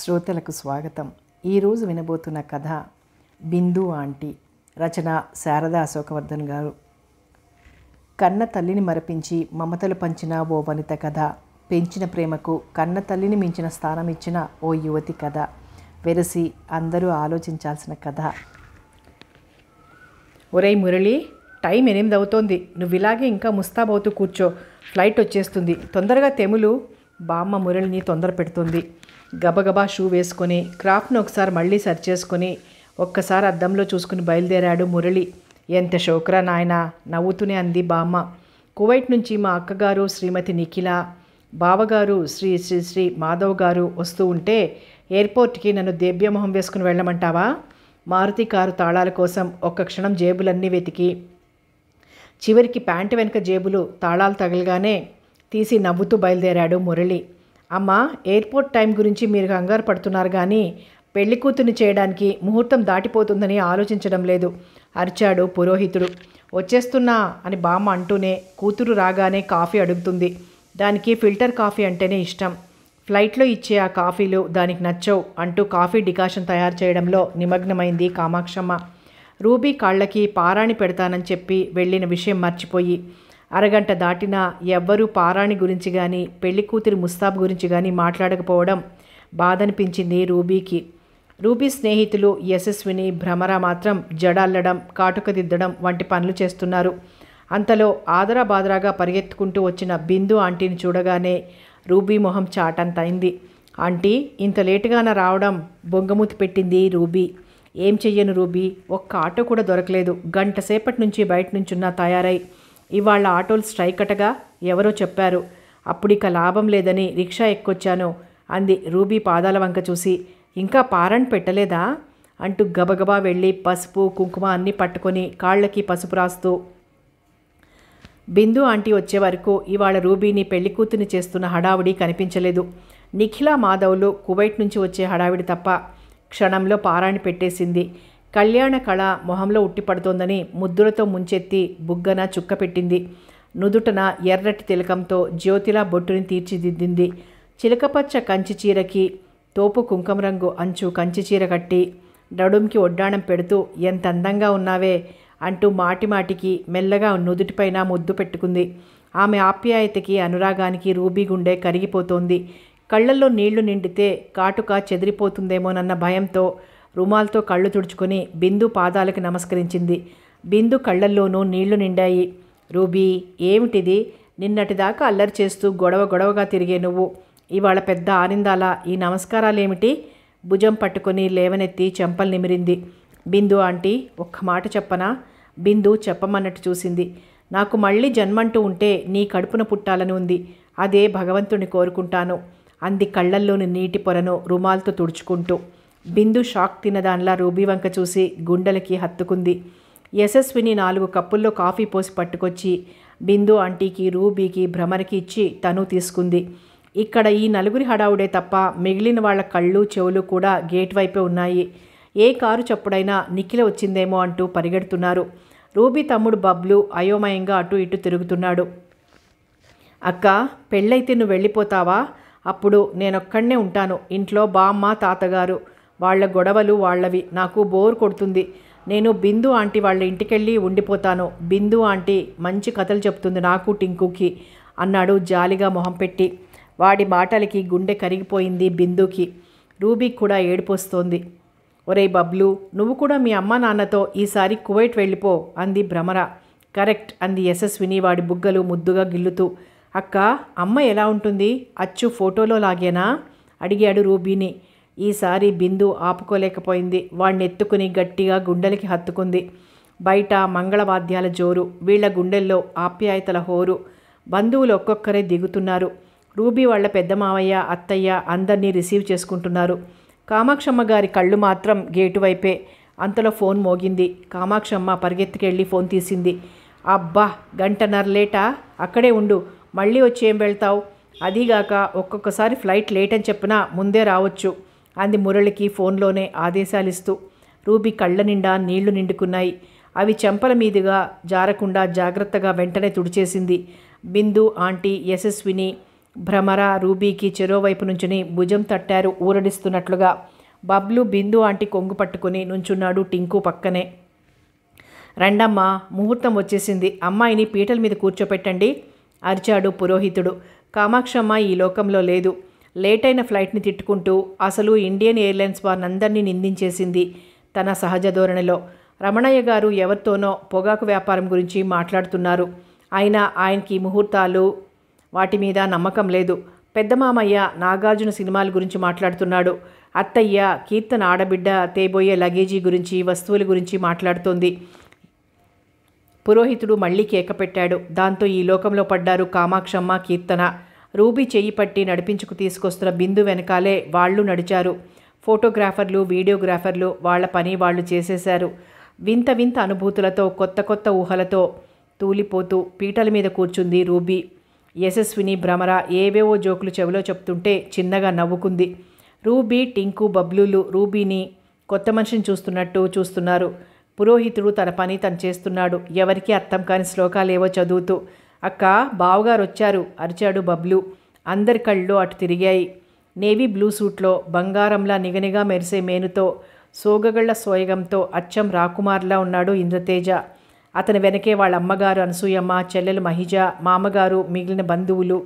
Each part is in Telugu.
శ్రోతలకు స్వాగతం ఈరోజు వినబోతున్న కథ బిందు ఆంటీ రచన శారదా అశోకవర్ధన్ గారు కన్న తల్లిని మరపించి మమతలు పంచిన ఓ వనిత కథ పెంచిన ప్రేమకు కన్న తల్లిని మించిన స్థానం ఇచ్చిన ఓ యువతి కథ వెరసి అందరూ ఆలోచించాల్సిన కథ ఒరే మురళి టైం ఎనిమిది అవుతోంది నువ్వు ఇలాగే ఇంకా ముస్తాబవుతూ కూర్చో ఫ్లైట్ వచ్చేస్తుంది తొందరగా తెములు బామ్మ మురళిని తొందర పెడుతుంది గబగబా షూ వేసుకొని క్రాప్ను ఒకసారి మళ్ళీ సరి చేసుకొని ఒక్కసారి అద్దంలో చూసుకుని బయలుదేరాడు మురళి ఎంత షోక్రా నాయన నవ్వుతూనే అంది బామ్మ కువైట్ నుంచి మా అక్కగారు శ్రీమతి నిఖిల బావగారు శ్రీ శ్రీ శ్రీ మాధవ్ గారు వస్తూ ఉంటే ఎయిర్పోర్ట్కి నన్ను దేభ్యమొహం వేసుకుని వెళ్ళమంటావా మారుతి కారు తాళాల కోసం ఒక్క క్షణం జేబులన్నీ వెతికి చివరికి ప్యాంటు వెనుక జేబులు తాళాలు తగలగానే తీసి నవ్వుతూ బయలుదేరాడు మురళి అమ్మ ఎయిర్పోర్ట్ టైం గురించి మీరు కంగారు పడుతున్నారు కానీ పెళ్లి కూతుర్ని చేయడానికి ముహూర్తం దాటిపోతుందని ఆలోచించడం లేదు అరిచాడు పురోహితుడు వచ్చేస్తున్నా అని బామ్మ అంటూనే కూతురు రాగానే కాఫీ అడుగుతుంది దానికి ఫిల్టర్ కాఫీ అంటేనే ఇష్టం ఫ్లైట్లో ఇచ్చే ఆ కాఫీలు దానికి నచ్చవు అంటూ కాఫీ డికాషన్ తయారు చేయడంలో నిమగ్నమైంది కామాక్షమ్మ రూబీ కాళ్ళకి పారాణి పెడతానని చెప్పి వెళ్ళిన విషయం మర్చిపోయి అరగంట దాటినా ఎవ్వరూ పారాణి గురించి కానీ పెళ్లి కూతురి ముస్తాబ్ గురించి కానీ మాట్లాడకపోవడం బాధనిపించింది రూబీకి రూబీ స్నేహితులు యశస్విని భ్రమర మాత్రం జడల్లడం దిద్దడం వంటి పనులు చేస్తున్నారు అంతలో ఆదరా బాదరాగా పరిగెత్తుకుంటూ వచ్చిన బిందు ఆంటీని చూడగానే రూబీ మొహం చాటంతైంది ఆంటీ ఇంత లేటుగాన రావడం బొంగమూతి పెట్టింది రూబీ ఏం చెయ్యను రూబీ ఒక్క ఆటో కూడా దొరకలేదు గంట సేపటి నుంచి బయట నుంచి ఉన్నా తయారై ఇవాళ ఆటోలు స్ట్రైక్ అటగా ఎవరో చెప్పారు అప్పుడు ఇక లాభం లేదని రిక్షా ఎక్కొచ్చాను అంది రూబీ పాదాల వంక చూసి ఇంకా పారణ్ పెట్టలేదా అంటూ గబగబా వెళ్ళి పసుపు కుంకుమ అన్నీ పట్టుకొని కాళ్ళకి పసుపు రాస్తూ బిందు ఆంటీ వచ్చే వరకు ఇవాళ రూబీని పెళ్లి కూతుని చేస్తున్న హడావుడి కనిపించలేదు నిఖిల మాధవ్లు కువైట్ నుంచి వచ్చే హడావిడి తప్ప క్షణంలో పారాణి పెట్టేసింది కళ్యాణ కళ మొహంలో ఉట్టిపడుతోందని ముద్దులతో ముంచెత్తి బుగ్గన చుక్క పెట్టింది నుదుటన ఎర్రటి తిలకంతో జ్యోతిలా బొట్టుని తీర్చిదిద్దింది చిలకపచ్చ కంచి చీరకి తోపు కుంకం రంగు అంచు కంచి చీర కట్టి డడుంకి ఒడ్డాణం పెడుతూ ఎంత అందంగా ఉన్నావే అంటూ మాటిమాటికి మెల్లగా నుదుటిపైన ముద్దు పెట్టుకుంది ఆమె ఆప్యాయతకి అనురాగానికి రూబీ గుండె కరిగిపోతోంది కళ్ళల్లో నీళ్లు నిండితే కాటుక చెదిరిపోతుందేమోనన్న భయంతో రుమాల్తో కళ్ళు తుడుచుకొని బిందు పాదాలకు నమస్కరించింది బిందు కళ్ళల్లోనూ నీళ్లు నిండాయి రూబీ ఏమిటిది నిన్నటిదాకా అల్లరి చేస్తూ గొడవ గొడవగా తిరిగే నువ్వు ఇవాళ పెద్ద ఆనిందాల ఈ నమస్కారాలేమిటి భుజం పట్టుకొని లేవనెత్తి చెంపలు నిమిరింది బిందు ఆంటీ ఒక్క మాట చెప్పనా బిందు చెప్పమన్నట్టు చూసింది నాకు మళ్ళీ జన్మంటూ ఉంటే నీ కడుపున పుట్టాలని ఉంది అదే భగవంతుని కోరుకుంటాను అంది కళ్ళల్లోని నీటి పొరను రుమాల్తో తుడుచుకుంటూ బిందు షాక్ తినదానిలా రూబీ వంక చూసి గుండెలకి హత్తుకుంది యశస్విని నాలుగు కప్పుల్లో కాఫీ పోసి పట్టుకొచ్చి బిందు ఆంటీకి రూబీకి భ్రమరికి ఇచ్చి తను తీసుకుంది ఇక్కడ ఈ నలుగురి హడావుడే తప్ప మిగిలిన వాళ్ళ కళ్ళు చెవులు కూడా గేట్ వైపే ఉన్నాయి ఏ కారు చప్పుడైనా నిఖిల వచ్చిందేమో అంటూ పరిగెడుతున్నారు రూబీ తమ్ముడు బబ్లు అయోమయంగా అటు ఇటు తిరుగుతున్నాడు అక్క పెళ్ళైతే నువ్వు వెళ్ళిపోతావా అప్పుడు నేనొక్కడనే ఉంటాను ఇంట్లో బామ్మ తాతగారు వాళ్ళ గొడవలు వాళ్ళవి నాకు బోర్ కొడుతుంది నేను బిందు ఆంటీ వాళ్ళ ఇంటికెళ్ళి ఉండిపోతాను బిందు ఆంటీ మంచి కథలు చెప్తుంది నాకు టింకుకి అన్నాడు జాలిగా మొహం పెట్టి వాడి మాటలకి గుండె కరిగిపోయింది బిందుకి రూబీకి కూడా ఏడిపోస్తోంది ఒరే బబ్లు నువ్వు కూడా మీ అమ్మ నాన్నతో ఈసారి కువైట్ వెళ్ళిపో అంది భ్రమర కరెక్ట్ అంది యశస్విని వాడి బుగ్గలు ముద్దుగా గిల్లుతూ అక్క అమ్మ ఎలా ఉంటుంది అచ్చు ఫోటోలో లాగేనా అడిగాడు రూబీని ఈసారి బిందు ఆపుకోలేకపోయింది వాణ్ణెత్తుకుని గట్టిగా గుండెలకి హత్తుకుంది బయట మంగళవాద్యాల జోరు వీళ్ల గుండెల్లో ఆప్యాయతల హోరు బంధువులు ఒక్కొక్కరే దిగుతున్నారు రూబీ వాళ్ళ పెద్ద మావయ్య అత్తయ్య అందరినీ రిసీవ్ చేసుకుంటున్నారు కామాక్షమ్మ గారి కళ్ళు మాత్రం గేటు వైపే అంతలో ఫోన్ మోగింది కామాక్షమ్మ పరిగెత్తికెళ్ళి ఫోన్ తీసింది అబ్బా గంటన్నర లేటా అక్కడే ఉండు మళ్ళీ వచ్చి ఏం వెళ్తావు అదీగాక ఒక్కొక్కసారి ఫ్లైట్ లేట్ అని చెప్పినా ముందే రావచ్చు అంది మురళికి ఫోన్లోనే ఆదేశాలిస్తూ రూబీ కళ్ళ నిండా నీళ్లు నిండుకున్నాయి అవి చెంపల మీదుగా జారకుండా జాగ్రత్తగా వెంటనే తుడిచేసింది బిందు ఆంటీ యశస్విని భ్రమర రూబీకి చెరోవైపు నుంచుని భుజం తట్టారు ఊరడిస్తున్నట్లుగా బబ్లు బిందు ఆంటీ కొంగు పట్టుకుని నుంచున్నాడు టింకు పక్కనే రండమ్మా ముహూర్తం వచ్చేసింది అమ్మాయిని పీటల మీద కూర్చోపెట్టండి అరిచాడు పురోహితుడు కామాక్షమ్మ ఈ లోకంలో లేదు లేట్ అయిన ఫ్లైట్ని తిట్టుకుంటూ అసలు ఇండియన్ ఎయిర్లైన్స్ వారినందరినీ నిందించేసింది తన సహజ ధోరణిలో రమణయ్య గారు ఎవరితోనో పొగాకు వ్యాపారం గురించి మాట్లాడుతున్నారు ఆయన ఆయనకి ముహూర్తాలు వాటి మీద నమ్మకం లేదు పెద్ద మామయ్య నాగార్జున సినిమాల గురించి మాట్లాడుతున్నాడు అత్తయ్య కీర్తన ఆడబిడ్డ తేబోయే లగేజీ గురించి వస్తువుల గురించి మాట్లాడుతోంది పురోహితుడు మళ్ళీ కేక పెట్టాడు దాంతో ఈ లోకంలో పడ్డారు కామాక్షమ్మ కీర్తన రూబీ చెయ్యి పట్టి నడిపించుకు తీసుకొస్తున్న బిందు వెనకాలే వాళ్ళు నడిచారు ఫోటోగ్రాఫర్లు వీడియోగ్రాఫర్లు వాళ్ళ పని వాళ్ళు చేసేశారు వింత వింత అనుభూతులతో కొత్త కొత్త ఊహలతో తూలిపోతూ పీటల మీద కూర్చుంది రూబీ యశస్విని భ్రమర ఏవేవో జోకులు చెవిలో చెప్తుంటే చిన్నగా నవ్వుకుంది రూబీ టింకు బబ్లులు రూబీని కొత్త మనిషిని చూస్తున్నట్టు చూస్తున్నారు పురోహితుడు తన పని తను చేస్తున్నాడు ఎవరికీ అర్థం కాని శ్లోకాలేవో చదువుతూ అక్క బావగారు వచ్చారు అరిచాడు బబ్లు అందరి కళ్ళు అటు తిరిగాయి నేవీ బ్లూ సూట్లో బంగారంలా నిగనిగా మెరిసే మేనుతో సోగగళ్ల సోయగంతో అచ్చం రాకుమార్లా ఉన్నాడు ఇంద్రతేజ అతని వెనకే వాళ్ళ అమ్మగారు అనసూయమ్మ చెల్లెలు మహిజ మామగారు మిగిలిన బంధువులు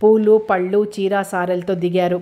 పూలు పళ్ళు చీరా సారలతో దిగారు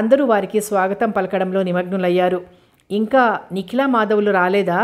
అందరూ వారికి స్వాగతం పలకడంలో నిమగ్నులయ్యారు ఇంకా నిఖిలా మాధవులు రాలేదా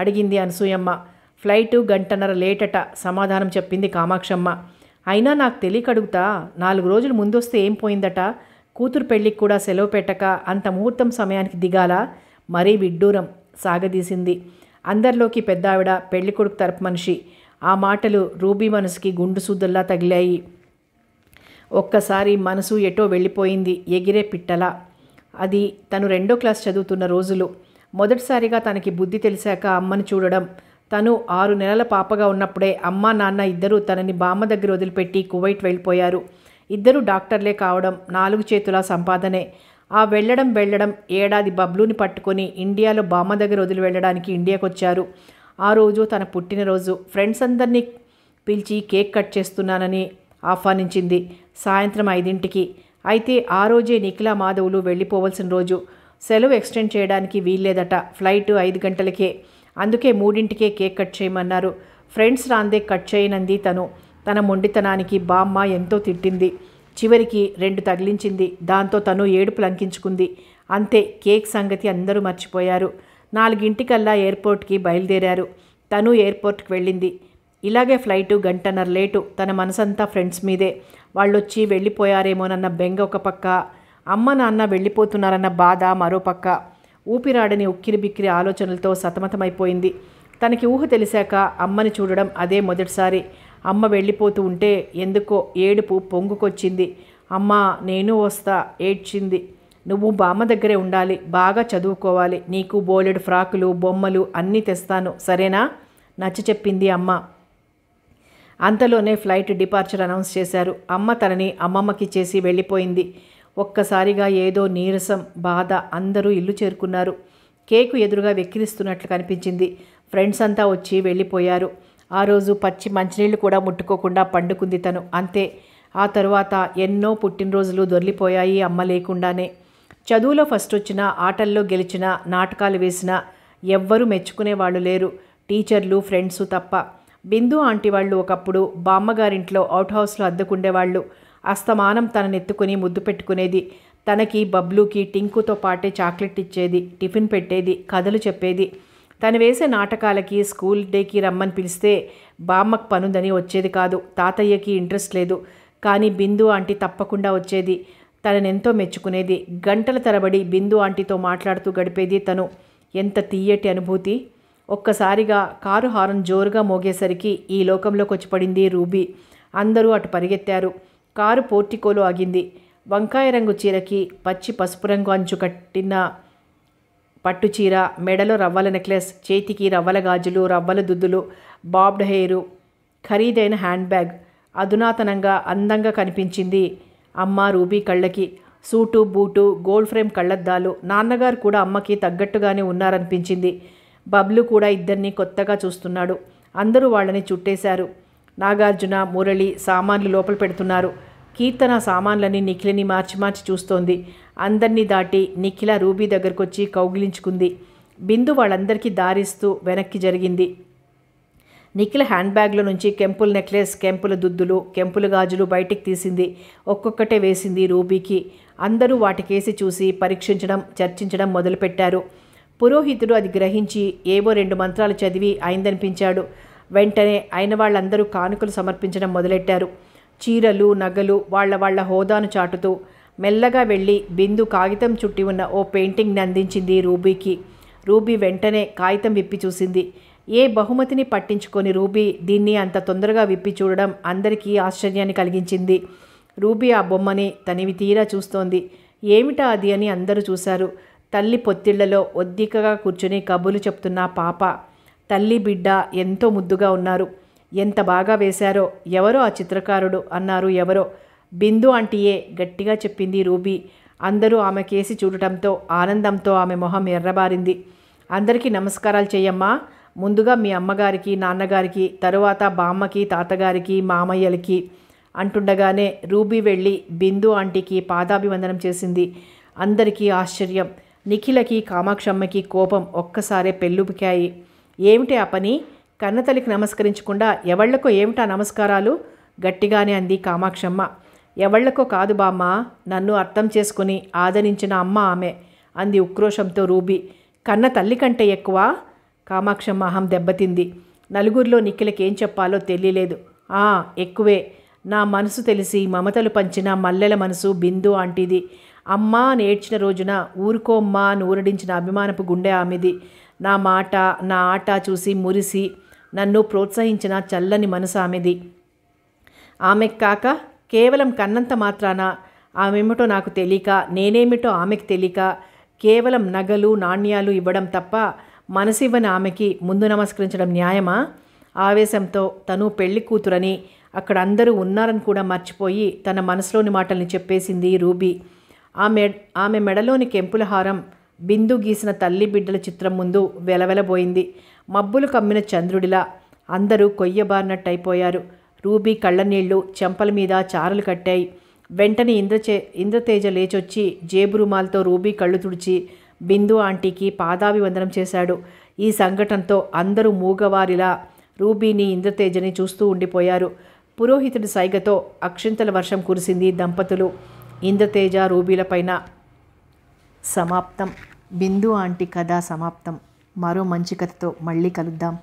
అడిగింది అనసూయమ్మ ఫ్లైటు గంటన్నర లేటట సమాధానం చెప్పింది కామాక్షమ్మ అయినా నాకు తెలియక అడుగుతా నాలుగు రోజులు ముందొస్తే ఏం పోయిందట కూతురు పెళ్ళికి కూడా సెలవు పెట్టక అంత ముహూర్తం సమయానికి దిగాల మరీ విడ్డూరం సాగదీసింది అందరిలోకి పెద్దావిడ పెళ్లి కొడుకు తరపు మనిషి ఆ మాటలు రూబీ మనసుకి గుండు సూదుల్లా తగిలాయి ఒక్కసారి మనసు ఎటో వెళ్ళిపోయింది ఎగిరే పిట్టల అది తను రెండో క్లాస్ చదువుతున్న రోజులు మొదటిసారిగా తనకి బుద్ధి తెలిసాక అమ్మని చూడడం తను ఆరు నెలల పాపగా ఉన్నప్పుడే అమ్మ నాన్న ఇద్దరూ తనని బామ్మ దగ్గర వదిలిపెట్టి కువైట్ వెళ్ళిపోయారు ఇద్దరు డాక్టర్లే కావడం నాలుగు చేతుల సంపాదనే ఆ వెళ్ళడం వెళ్ళడం ఏడాది బబ్లూని పట్టుకొని ఇండియాలో బామ్మ దగ్గర వదిలి వెళ్ళడానికి ఇండియాకు వచ్చారు ఆ రోజు తన పుట్టినరోజు ఫ్రెండ్స్ అందరినీ పిలిచి కేక్ కట్ చేస్తున్నానని ఆహ్వానించింది సాయంత్రం ఐదింటికి అయితే ఆ రోజే నిఖిల మాధవులు వెళ్ళిపోవలసిన రోజు సెలవు ఎక్స్టెండ్ చేయడానికి వీల్లేదట ఫ్లైట్ ఐదు గంటలకే అందుకే మూడింటికే కేక్ కట్ చేయమన్నారు ఫ్రెండ్స్ రాందే కట్ చేయనంది తను తన మొండితనానికి బామ్మ ఎంతో తిట్టింది చివరికి రెండు తగిలించింది దాంతో తను ఏడుపు లంకించుకుంది అంతే కేక్ సంగతి అందరూ మర్చిపోయారు నాలుగింటికల్లా ఎయిర్పోర్ట్కి బయలుదేరారు తను ఎయిర్పోర్ట్కి వెళ్ళింది ఇలాగే ఫ్లైటు గంటన్నర లేటు తన మనసంతా ఫ్రెండ్స్ మీదే వాళ్ళొచ్చి వెళ్ళిపోయారేమోనన్న బెంగ ఒక పక్క అమ్మ నాన్న వెళ్ళిపోతున్నారన్న బాధ మరో పక్క ఊపిరాడని బిక్కిరి ఆలోచనలతో సతమతమైపోయింది తనకి ఊహ తెలిసాక అమ్మని చూడడం అదే మొదటిసారి అమ్మ వెళ్ళిపోతూ ఉంటే ఎందుకో ఏడుపు పొంగుకొచ్చింది అమ్మ నేను వస్తా ఏడ్చింది నువ్వు బామ్మ దగ్గరే ఉండాలి బాగా చదువుకోవాలి నీకు బోలెడ్ ఫ్రాకులు బొమ్మలు అన్నీ తెస్తాను సరేనా నచ్చ చెప్పింది అమ్మ అంతలోనే ఫ్లైట్ డిపార్చర్ అనౌన్స్ చేశారు అమ్మ తనని అమ్మమ్మకి చేసి వెళ్ళిపోయింది ఒక్కసారిగా ఏదో నీరసం బాధ అందరూ ఇల్లు చేరుకున్నారు కేకు ఎదురుగా వెక్కిరిస్తున్నట్లు కనిపించింది ఫ్రెండ్స్ అంతా వచ్చి వెళ్ళిపోయారు ఆ రోజు పచ్చి మంచినీళ్ళు కూడా ముట్టుకోకుండా పండుకుంది తను అంతే ఆ తరువాత ఎన్నో పుట్టినరోజులు దొరికిపోయాయి అమ్మ లేకుండానే చదువులో ఫస్ట్ వచ్చినా ఆటల్లో గెలిచినా నాటకాలు వేసినా ఎవ్వరూ వాళ్ళు లేరు టీచర్లు ఫ్రెండ్స్ తప్ప బిందు ఆంటీ వాళ్ళు ఒకప్పుడు బామ్మగారింట్లో అవుట్ హౌస్లో అద్దెకుండేవాళ్ళు అస్తమానం తననెత్తుకుని ముద్దు పెట్టుకునేది తనకి బబ్లుకి టింకుతో పాటే చాక్లెట్ ఇచ్చేది టిఫిన్ పెట్టేది కథలు చెప్పేది తను వేసే నాటకాలకి స్కూల్ డేకి రమ్మని పిలిస్తే బామ్మకు పనుందని వచ్చేది కాదు తాతయ్యకి ఇంట్రెస్ట్ లేదు కానీ బిందు ఆంటీ తప్పకుండా వచ్చేది తననెంతో మెచ్చుకునేది గంటల తరబడి బిందు ఆంటీతో మాట్లాడుతూ గడిపేది తను ఎంత తీయటి అనుభూతి ఒక్కసారిగా కారు హారం జోరుగా మోగేసరికి ఈ లోకంలోకి వచ్చిపడింది రూబీ అందరూ అటు పరిగెత్తారు కారు పోర్టికోలో ఆగింది వంకాయ రంగు చీరకి పచ్చి పసుపు రంగు అంచు కట్టిన పట్టు చీర మెడలో రవ్వల నెక్లెస్ చేతికి రవ్వల గాజులు రవ్వల దుద్దులు బాబ్డ్ హెయిరు ఖరీదైన హ్యాండ్ బ్యాగ్ అధునాతనంగా అందంగా కనిపించింది అమ్మ రూబీ కళ్ళకి సూటు బూటు గోల్డ్ ఫ్రేమ్ కళ్ళద్దాలు నాన్నగారు కూడా అమ్మకి తగ్గట్టుగానే ఉన్నారనిపించింది బబ్లు కూడా ఇద్దరిని కొత్తగా చూస్తున్నాడు అందరూ వాళ్ళని చుట్టేశారు నాగార్జున మురళి సామాన్లు లోపల పెడుతున్నారు కీర్తన సామాన్లని నిఖిలని మార్చి మార్చి చూస్తోంది అందర్నీ దాటి నిఖిల రూబీ దగ్గరకొచ్చి కౌగిలించుకుంది బిందు వాళ్ళందరికీ దారిస్తూ వెనక్కి జరిగింది నిఖిల హ్యాండ్ బ్యాగ్లో నుంచి కెంపుల్ నెక్లెస్ కెంపుల దుద్దులు కెంపుల గాజులు బయటికి తీసింది ఒక్కొక్కటే వేసింది రూబీకి అందరూ వాటికేసి చూసి పరీక్షించడం చర్చించడం మొదలుపెట్టారు పురోహితుడు అది గ్రహించి ఏవో రెండు మంత్రాలు చదివి అయిందనిపించాడు వెంటనే అయిన వాళ్ళందరూ కానుకలు సమర్పించడం మొదలెట్టారు చీరలు నగలు వాళ్ల వాళ్ల హోదాను చాటుతూ మెల్లగా వెళ్ళి బిందు కాగితం చుట్టి ఉన్న ఓ పెయింటింగ్ని అందించింది రూబీకి రూబీ వెంటనే కాగితం విప్పి చూసింది ఏ బహుమతిని పట్టించుకొని రూబీ దీన్ని అంత తొందరగా విప్పి చూడడం అందరికీ ఆశ్చర్యాన్ని కలిగించింది రూబీ ఆ బొమ్మని తనివి తీరా చూస్తోంది ఏమిటా అది అని అందరూ చూశారు తల్లి పొత్తిళ్లలో ఒద్దికగా కూర్చుని కబులు చెప్తున్న పాప తల్లి బిడ్డ ఎంతో ముద్దుగా ఉన్నారు ఎంత బాగా వేశారో ఎవరో ఆ చిత్రకారుడు అన్నారు ఎవరో బిందు అంటియే గట్టిగా చెప్పింది రూబీ అందరూ ఆమె కేసి చూడటంతో ఆనందంతో ఆమె మొహం ఎర్రబారింది అందరికీ నమస్కారాలు చెయ్యమ్మా ముందుగా మీ అమ్మగారికి నాన్నగారికి తరువాత బామ్మకి తాతగారికి మామయ్యలకి అంటుండగానే రూబీ వెళ్ళి బిందు ఆంటీకి పాదాభివందనం చేసింది అందరికీ ఆశ్చర్యం నిఖిలకి కామాక్షమ్మకి కోపం ఒక్కసారే పెళ్ళుపికాయి ఏమిటి ఆ పని కన్నతల్లికి నమస్కరించకుండా ఎవళ్లకో ఏమిటా నమస్కారాలు గట్టిగానే అంది కామాక్షమ్మ ఎవళ్లకో కాదు బామ్మ నన్ను అర్థం చేసుకుని ఆదరించిన అమ్మ ఆమె అంది ఉక్రోషంతో రూబీ కన్న తల్లి కంటే ఎక్కువ కామాక్షమ్మ అహం దెబ్బతింది నలుగురిలో నిఖిలకేం చెప్పాలో తెలియలేదు ఆ ఎక్కువే నా మనసు తెలిసి మమతలు పంచిన మల్లెల మనసు బిందు ఆంటీది అమ్మా అని ఏడ్చిన రోజున ఊరుకోమ్మా అని ఊరడించిన అభిమానపు గుండె ఆమెది నా మాట నా ఆట చూసి మురిసి నన్ను ప్రోత్సహించిన చల్లని మనసు ఆమెది ఆమెకు కాక కేవలం కన్నంత మాత్రాన ఆమెమిటో నాకు తెలియక నేనేమిటో ఆమెకు తెలియక కేవలం నగలు నాణ్యాలు ఇవ్వడం తప్ప మనసివ్వని ఆమెకి ముందు నమస్కరించడం న్యాయమా ఆవేశంతో తను పెళ్లి కూతురని అక్కడ అందరూ ఉన్నారని కూడా మర్చిపోయి తన మనసులోని మాటల్ని చెప్పేసింది రూబీ ఆమె ఆమె మెడలోని కెంపుల హారం బిందు గీసిన తల్లి బిడ్డల చిత్రం ముందు వెలవెలబోయింది మబ్బులు కమ్మిన చంద్రుడిలా అందరూ కొయ్యబారినట్టయిపోయారు రూబీ కళ్ళనీళ్లు చెంపల మీద చారలు కట్టాయి వెంటనే ఇంద్రచే ఇంద్రతేజ లేచొచ్చి జేబు రుమాలతో రూబీ కళ్ళు తుడిచి బిందు ఆంటీకి పాదాభివందనం చేశాడు ఈ సంఘటనతో అందరూ మూగవారిలా రూబీని ఇంద్రతేజని చూస్తూ ఉండిపోయారు పురోహితుడి సైగతో అక్షింతల వర్షం కురిసింది దంపతులు ఇంద్రతేజ రూబీలపైన సమాప్తం బిందు ఆంటీ కథ సమాప్తం మరో మంచి కథతో మళ్ళీ కలుద్దాం